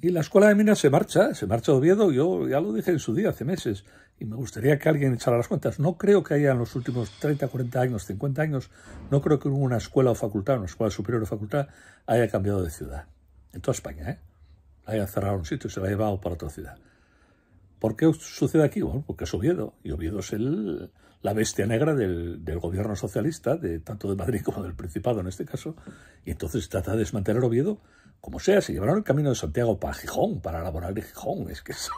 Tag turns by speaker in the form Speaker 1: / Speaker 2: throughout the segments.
Speaker 1: Y la Escuela de Minas se marcha, se marcha Oviedo, yo ya lo dije en su día, hace meses, y me gustaría que alguien echara las cuentas. No creo que haya en los últimos 30, 40 años, 50 años, no creo que una escuela o facultad, una escuela superior o facultad, haya cambiado de ciudad. En toda España, ¿eh? La haya cerrado un sitio y se la ha llevado para otra ciudad. ¿Por qué sucede aquí? Bueno, porque es Oviedo, y Oviedo es la bestia negra del, del, gobierno socialista, de, tanto de Madrid como del Principado en este caso, y entonces trata de desmantelar Oviedo como sea, se llevaron el camino de Santiago para Gijón, para laborar de Gijón. Es que eso,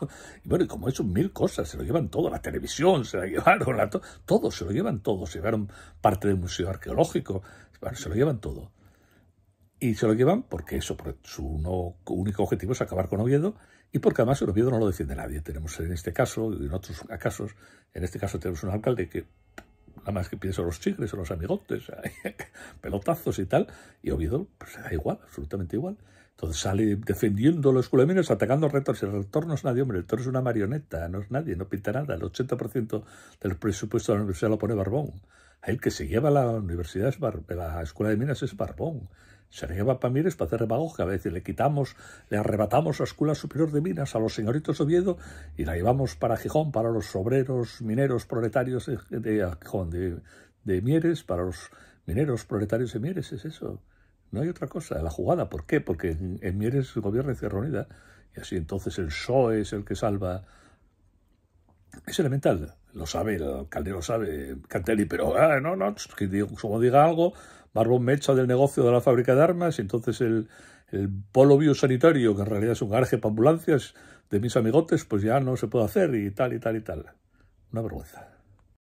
Speaker 1: y bueno, y como eso, mil cosas, se lo llevan todo, la televisión se la llevaron, todo, se lo llevan todo, se llevaron parte del museo arqueológico, bueno, se lo llevan todo. Y se lo llevan porque eso, su único objetivo es acabar con Oviedo y porque además el Oviedo no lo defiende nadie. Tenemos en este caso, y en otros casos, en este caso tenemos un alcalde que nada más que pienso en los chigres, o los amigotes, pelotazos y tal, y Oviedo, pues da igual, absolutamente igual. Entonces sale defendiendo de Minas atacando si El rector no es nadie, hombre, el rector es una marioneta, no es nadie, no pinta nada. El 80% del presupuesto de la universidad lo pone Barbón. El que se lleva a la universidad, es la escuela de minas es Barbón la lleva para Mieres hacer que a veces le quitamos, le arrebatamos la Escuela Superior de Minas a los señoritos Oviedo y la llevamos para Gijón, para los obreros, mineros, proletarios de Gijón, de, Mieres, para los mineros, proletarios de Mieres, es eso. No hay otra cosa, la jugada. ¿Por qué? Porque en, Mieres Mieres gobierna Izquierda Unida y así entonces el PSOE es el que salva. Es elemental lo sabe, el alcalde lo sabe, Cantelli, pero ah, no, no, pues que como diga algo, Barbón me echa del negocio de la fábrica de armas y entonces el, el polo biosanitario, que en realidad es un garaje para ambulancias de mis amigotes, pues ya no se puede hacer y tal y tal y tal. Una vergüenza.